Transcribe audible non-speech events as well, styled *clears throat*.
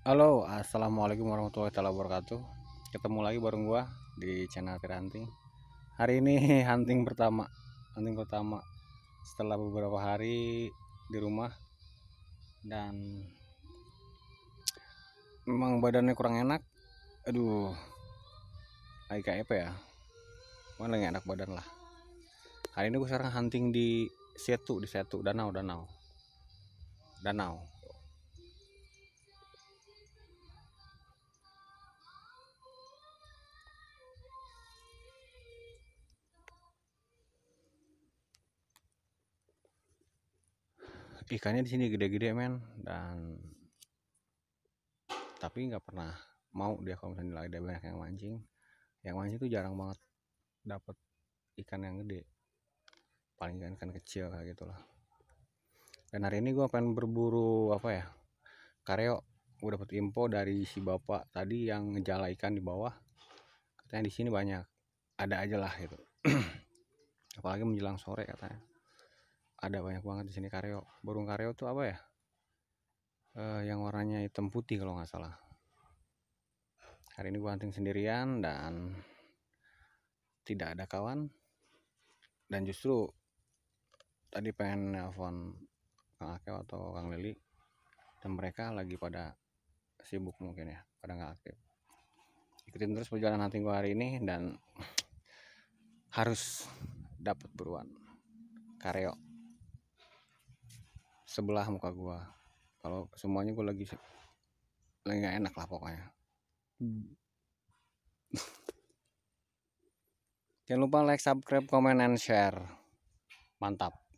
Halo, assalamualaikum warahmatullahi wabarakatuh. Ketemu lagi bareng gua di channel Tira Hunting. Hari ini *laughs* hunting pertama, hunting pertama setelah beberapa hari di rumah dan memang badannya kurang enak. Aduh, kayak apa ya? Mana yang enak badan lah. Hari ini gua sekarang hunting di Setu, di Setu Danau, Danau, Danau. ikannya di sini gede-gede men dan tapi nggak pernah mau dia kalau misalnya lagi ada banyak yang mancing yang mancing itu jarang banget dapat ikan yang gede paling ikan, ikan kecil kayak gitulah dan hari ini gue pengen berburu apa ya kareo gue dapat info dari si bapak tadi yang ngejala ikan di bawah katanya di sini banyak ada aja lah gitu *clears throat* apalagi menjelang sore katanya ada banyak banget di sini kareo burung kareo tuh apa ya uh, yang warnanya hitam putih kalau nggak salah hari ini gue hunting sendirian dan tidak ada kawan dan justru tadi pengen nelpon Kang Akeo atau Kang Lili dan mereka lagi pada sibuk mungkin ya pada nggak aktif ikutin terus perjalanan hunting gue hari ini dan harus dapat buruan karyo sebelah muka gua kalau semuanya gua lagi lagi gak enak lah pokoknya hmm. *laughs* jangan lupa like subscribe comment and share mantap